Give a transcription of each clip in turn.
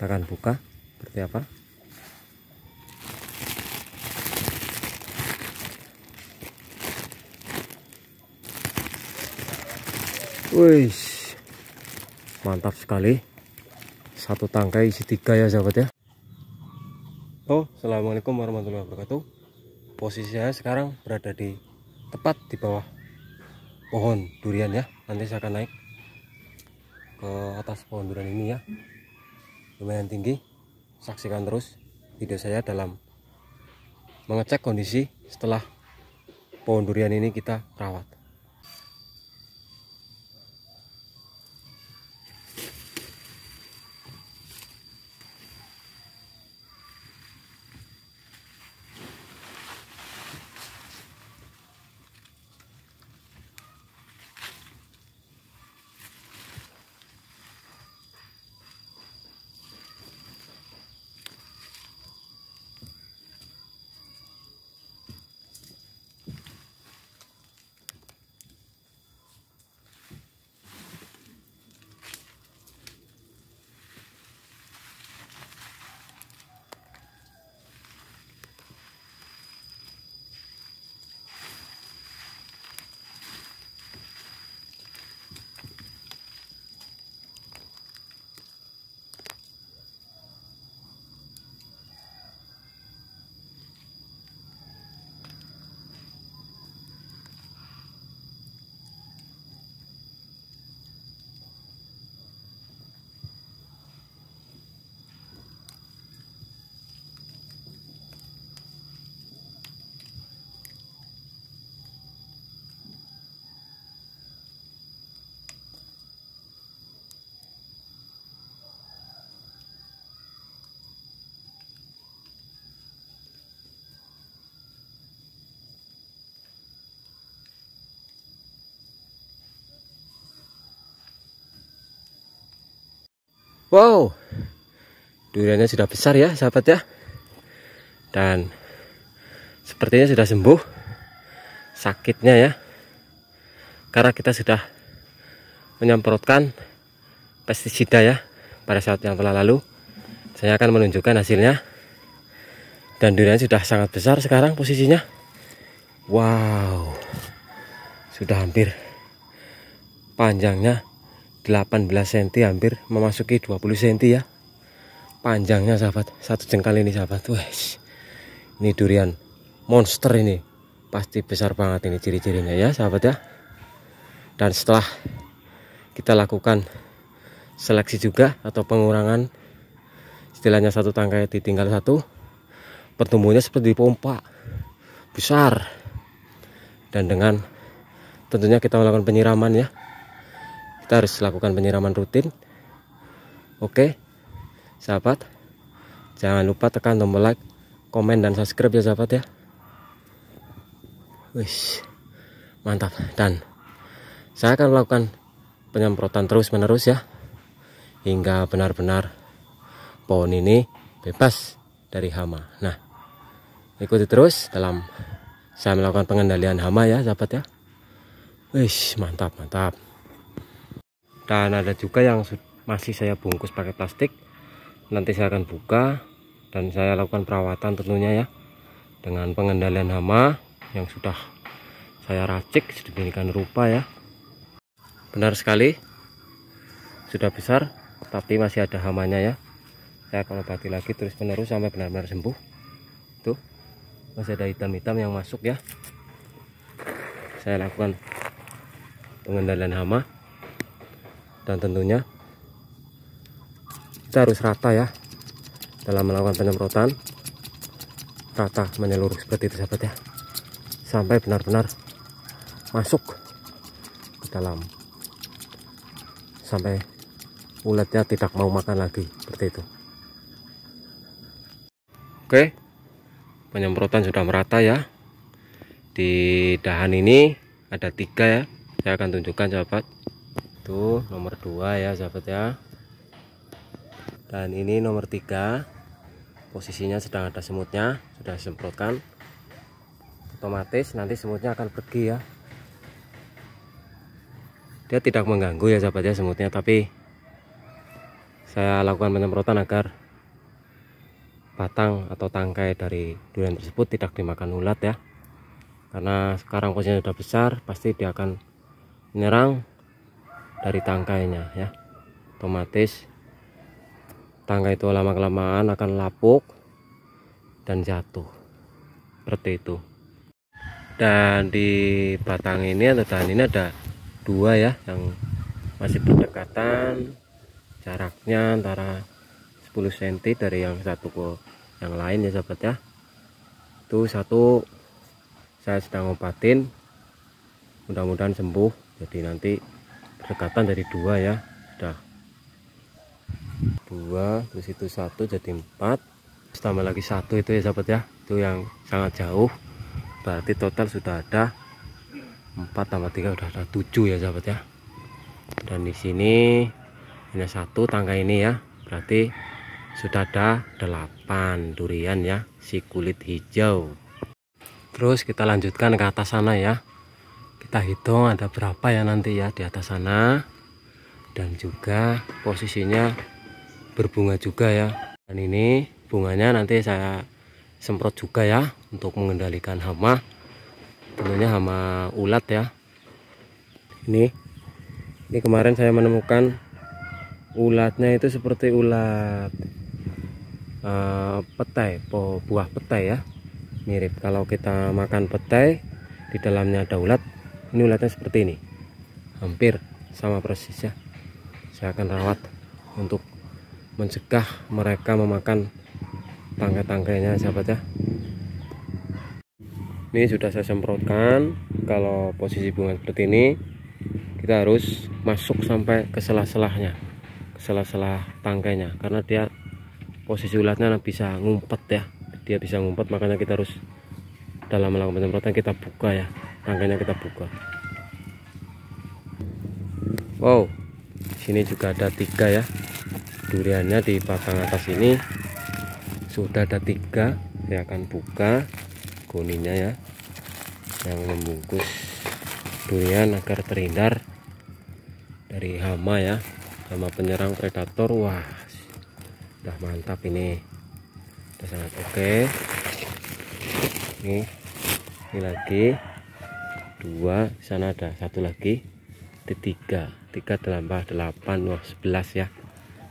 kita akan buka seperti apa Wih, mantap sekali. Satu tangkai isi tiga ya sahabat ya. Oh, assalamualaikum warahmatullahi wabarakatuh. Posisi saya sekarang berada di tepat di bawah pohon durian ya. Nanti saya akan naik ke atas pohon durian ini ya lumayan tinggi saksikan terus video saya dalam mengecek kondisi setelah pohon durian ini kita rawat Wow, duriannya sudah besar ya sahabat ya. Dan sepertinya sudah sembuh sakitnya ya. Karena kita sudah menyemprotkan pestisida ya pada saat yang telah lalu. Saya akan menunjukkan hasilnya. Dan durian sudah sangat besar sekarang posisinya. Wow, sudah hampir panjangnya 18 cm hampir memasuki 20 cm ya panjangnya sahabat satu jengkal ini sahabat wes ini durian monster ini pasti besar banget ini ciri-cirinya ya sahabat ya dan setelah kita lakukan seleksi juga atau pengurangan istilahnya satu tangkai ditinggal satu pertumbuhannya seperti pompa besar dan dengan tentunya kita melakukan penyiraman ya kita harus lakukan penyiraman rutin oke sahabat jangan lupa tekan tombol like komen dan subscribe ya sahabat ya Wish, mantap dan saya akan melakukan penyemprotan terus menerus ya hingga benar-benar pohon ini bebas dari hama nah ikuti terus dalam saya melakukan pengendalian hama ya sahabat ya Wih, mantap mantap dan ada juga yang masih saya bungkus pakai plastik nanti saya akan buka dan saya lakukan perawatan tentunya ya dengan pengendalian hama yang sudah saya racik sedemikian rupa ya benar sekali sudah besar tapi masih ada hamanya ya saya akan obati lagi terus menerus sampai benar-benar sembuh tuh masih ada hitam-hitam yang masuk ya saya lakukan pengendalian hama dan tentunya kita harus rata ya dalam melakukan penyemprotan rata menyeluruh seperti itu sahabat ya sampai benar-benar masuk ke dalam sampai ulatnya tidak mau makan lagi seperti itu oke penyemprotan sudah merata ya di dahan ini ada tiga ya saya akan tunjukkan sahabat itu nomor 2 ya sahabat ya dan ini nomor 3 posisinya sedang ada semutnya sudah semprotkan otomatis nanti semutnya akan pergi ya dia tidak mengganggu ya sahabat ya semutnya tapi saya lakukan penyemprotan agar batang atau tangkai dari durian tersebut tidak dimakan ulat ya karena sekarang posisinya sudah besar pasti dia akan menyerang dari tangkainya ya otomatis tangkai itu lama kelamaan akan lapuk dan jatuh seperti itu dan di batang ini atau dahan ini ada dua ya yang masih berdekatan jaraknya antara 10 cm dari yang satu ke yang lain ya sahabat ya itu satu saya sedang obatin mudah-mudahan sembuh jadi nanti rekatan dari dua ya udah dua terus itu satu jadi empat terus tambah lagi satu itu ya sahabat ya itu yang sangat jauh berarti total sudah ada empat tambah tiga udah ada tujuh ya sahabat ya dan di sini ini satu tangga ini ya berarti sudah ada delapan durian ya si kulit hijau terus kita lanjutkan ke atas sana ya kita hitung ada berapa ya nanti ya di atas sana dan juga posisinya berbunga juga ya dan ini bunganya nanti saya semprot juga ya untuk mengendalikan hama tentunya hama ulat ya ini ini kemarin saya menemukan ulatnya itu seperti ulat uh, petai buah petai ya mirip kalau kita makan petai di dalamnya ada ulat ini ulatnya seperti ini hampir sama persis ya saya akan rawat untuk mencegah mereka memakan tangga-tangganya sahabat ya ini sudah saya semprotkan kalau posisi bunga seperti ini kita harus masuk sampai ke selah-selahnya ke selah-selah tangganya karena dia posisi ulatnya bisa ngumpet ya dia bisa ngumpet makanya kita harus dalam melakukan penyemprotan kita buka ya rangkanya kita buka wow sini juga ada tiga ya duriannya di batang atas ini sudah ada tiga saya akan buka goninya ya yang membungkus durian agar terhindar dari hama ya hama penyerang predator wah udah mantap ini udah sangat oke okay. ini ini lagi dua di sana ada satu lagi ketiga, tiga tiga tambah delapan wah sebelas ya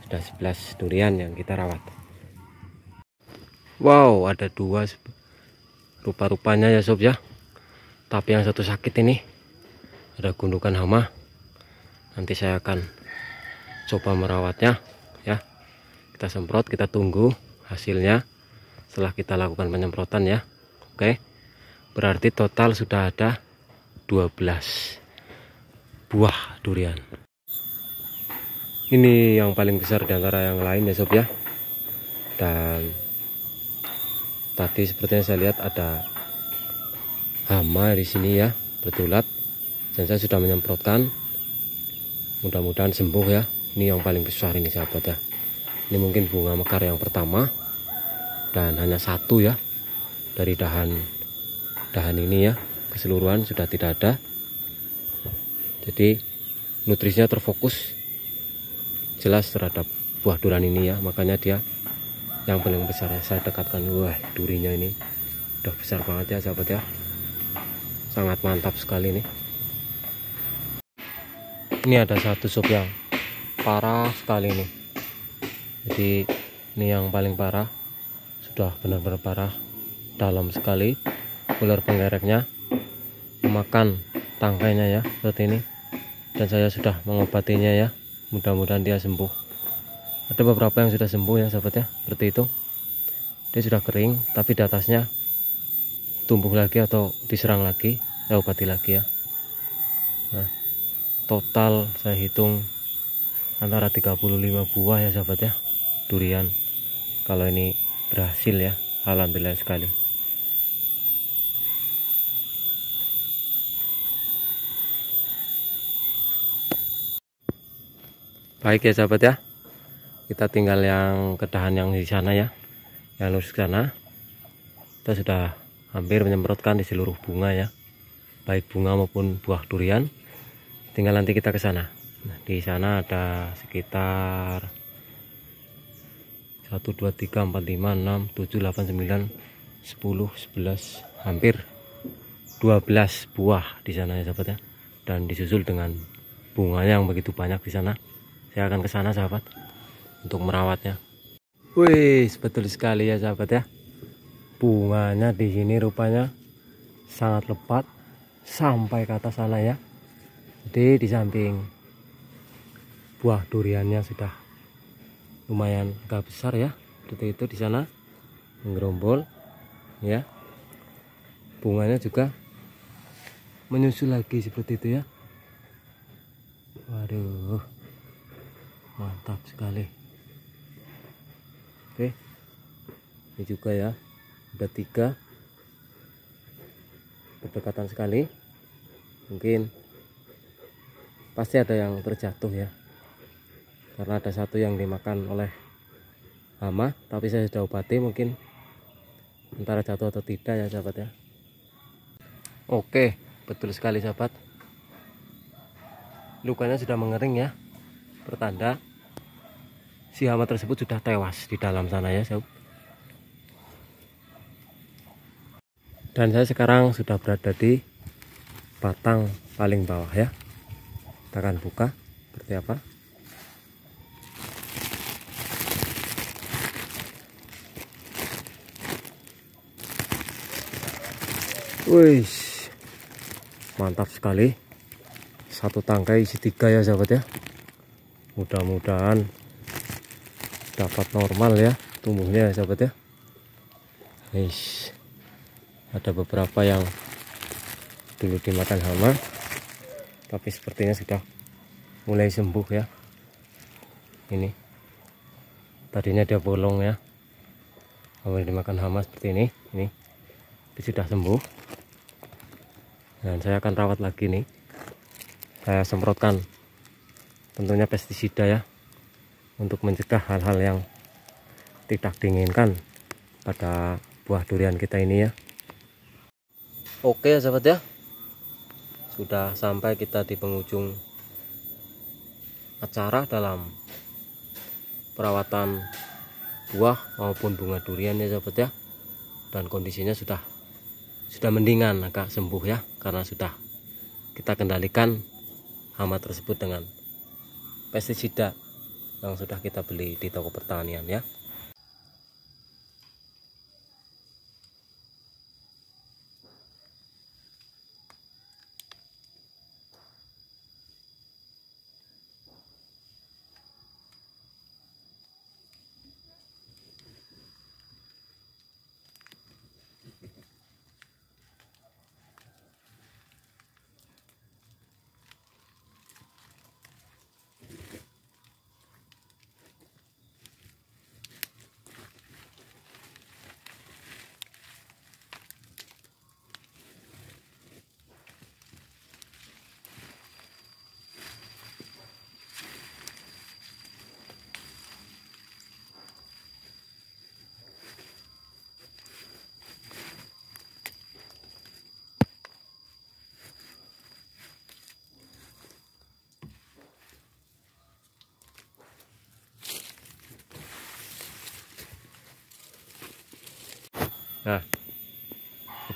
sudah sebelas durian yang kita rawat wow ada dua rupa-rupanya ya sob ya tapi yang satu sakit ini ada gundukan hama nanti saya akan coba merawatnya ya kita semprot kita tunggu hasilnya setelah kita lakukan penyemprotan ya oke berarti total sudah ada 12 buah durian ini yang paling besar di antara yang lain ya sob ya dan tadi sepertinya saya lihat ada hama di sini ya bertulat dan saya sudah menyemprotkan mudah-mudahan sembuh ya ini yang paling besar ini sahabat ya ini mungkin bunga mekar yang pertama dan hanya satu ya dari dahan dahan ini ya keseluruhan sudah tidak ada jadi nutrisinya terfokus jelas terhadap buah duran ini ya makanya dia yang paling besar saya dekatkan wah durinya ini udah besar banget ya sahabat ya sangat mantap sekali ini. ini ada satu sup yang parah sekali ini. jadi ini yang paling parah sudah benar-benar parah dalam sekali ular penggereknya makan tangkainya ya seperti ini dan saya sudah mengobatinya ya mudah-mudahan dia sembuh ada beberapa yang sudah sembuh ya sahabat ya seperti itu dia sudah kering tapi di atasnya tumbuh lagi atau diserang lagi saya obati lagi ya nah, total saya hitung antara 35 buah ya sahabat ya durian kalau ini berhasil ya alhamdulillah sekali baik ya sahabat ya kita tinggal yang kedahan yang di sana ya yang lurus sana kita sudah hampir menyemprotkan di seluruh bunga ya baik bunga maupun buah durian tinggal nanti kita ke sana nah, di sana ada sekitar 1 2 3 4 5 6 7 8 9 10 11 hampir 12 buah di sana ya sahabat ya dan disusul dengan bunganya yang begitu banyak di sana saya akan ke sana sahabat untuk merawatnya wih betul sekali ya sahabat ya bunganya di sini rupanya sangat lebat sampai ke atas sana ya jadi di samping buah duriannya sudah lumayan agak besar ya seperti itu di sana menggerombol ya bunganya juga menyusul lagi seperti itu ya waduh mantap sekali oke ini juga ya ada tiga berdekatan sekali mungkin pasti ada yang terjatuh ya karena ada satu yang dimakan oleh hama tapi saya sudah obati mungkin antara jatuh atau tidak ya sahabat ya oke betul sekali sahabat lukanya sudah mengering ya pertanda si hama tersebut sudah tewas di dalam sana ya sob dan saya sekarang sudah berada di batang paling bawah ya kita akan buka seperti apa Wih, mantap sekali. Satu tangkai isi tiga ya sahabat ya. Mudah-mudahan dapat normal ya tumbuhnya ya, sahabat ya Eish. ada beberapa yang dulu dimakan hama tapi sepertinya sudah mulai sembuh ya ini tadinya dia bolong ya kemudian dimakan hama seperti ini ini dia sudah sembuh dan saya akan rawat lagi nih saya semprotkan tentunya pestisida ya untuk mencegah hal-hal yang tidak diinginkan pada buah durian kita ini ya oke ya sahabat ya sudah sampai kita di penghujung acara dalam perawatan buah maupun bunga durian ya sahabat ya dan kondisinya sudah sudah mendingan agak sembuh ya karena sudah kita kendalikan hama tersebut dengan pestisida yang sudah kita beli di toko pertanian ya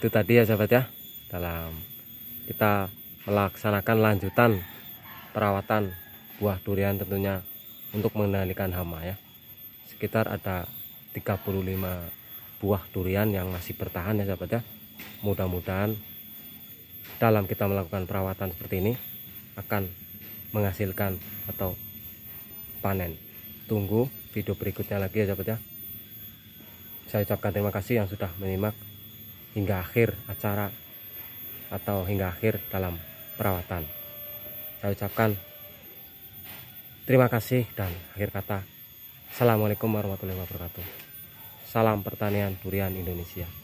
itu tadi ya sahabat ya dalam kita melaksanakan lanjutan perawatan buah durian tentunya untuk mengendalikan hama ya sekitar ada 35 buah durian yang masih bertahan ya sahabat ya mudah-mudahan dalam kita melakukan perawatan seperti ini akan menghasilkan atau panen tunggu video berikutnya lagi ya sahabat ya saya ucapkan terima kasih yang sudah menyimak hingga akhir acara atau hingga akhir dalam perawatan. Saya ucapkan terima kasih dan akhir kata Assalamualaikum warahmatullahi wabarakatuh. Salam pertanian durian Indonesia.